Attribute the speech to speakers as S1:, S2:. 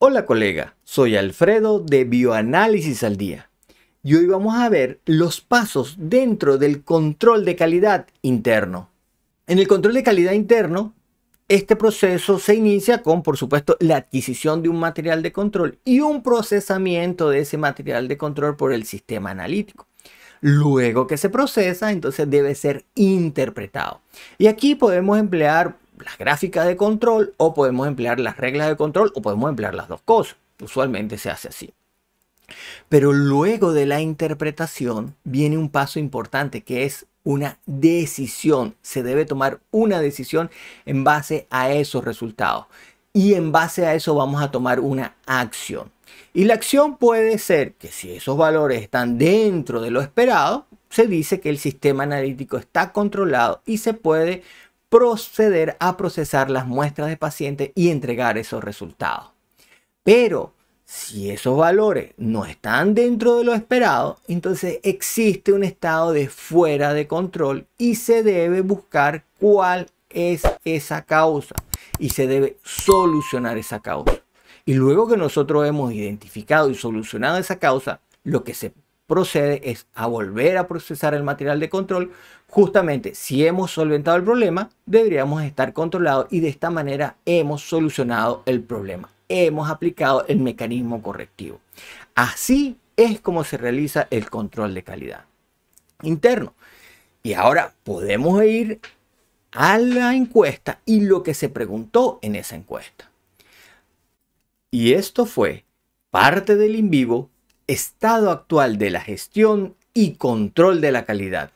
S1: Hola colega, soy Alfredo de Bioanálisis al Día y hoy vamos a ver los pasos dentro del control de calidad interno. En el control de calidad interno, este proceso se inicia con, por supuesto, la adquisición de un material de control y un procesamiento de ese material de control por el sistema analítico. Luego que se procesa, entonces debe ser interpretado. Y aquí podemos emplear las gráficas de control o podemos emplear las reglas de control o podemos emplear las dos cosas. Usualmente se hace así. Pero luego de la interpretación viene un paso importante que es una decisión. Se debe tomar una decisión en base a esos resultados. Y en base a eso vamos a tomar una acción. Y la acción puede ser que si esos valores están dentro de lo esperado, se dice que el sistema analítico está controlado y se puede proceder a procesar las muestras de pacientes y entregar esos resultados. Pero si esos valores no están dentro de lo esperado, entonces existe un estado de fuera de control y se debe buscar cuál es esa causa y se debe solucionar esa causa. Y luego que nosotros hemos identificado y solucionado esa causa, lo que se procede es a volver a procesar el material de control. Justamente si hemos solventado el problema, deberíamos estar controlados y de esta manera hemos solucionado el problema. Hemos aplicado el mecanismo correctivo. Así es como se realiza el control de calidad interno. Y ahora podemos ir a la encuesta y lo que se preguntó en esa encuesta. Y esto fue parte del in vivo estado actual de la gestión y control de la calidad.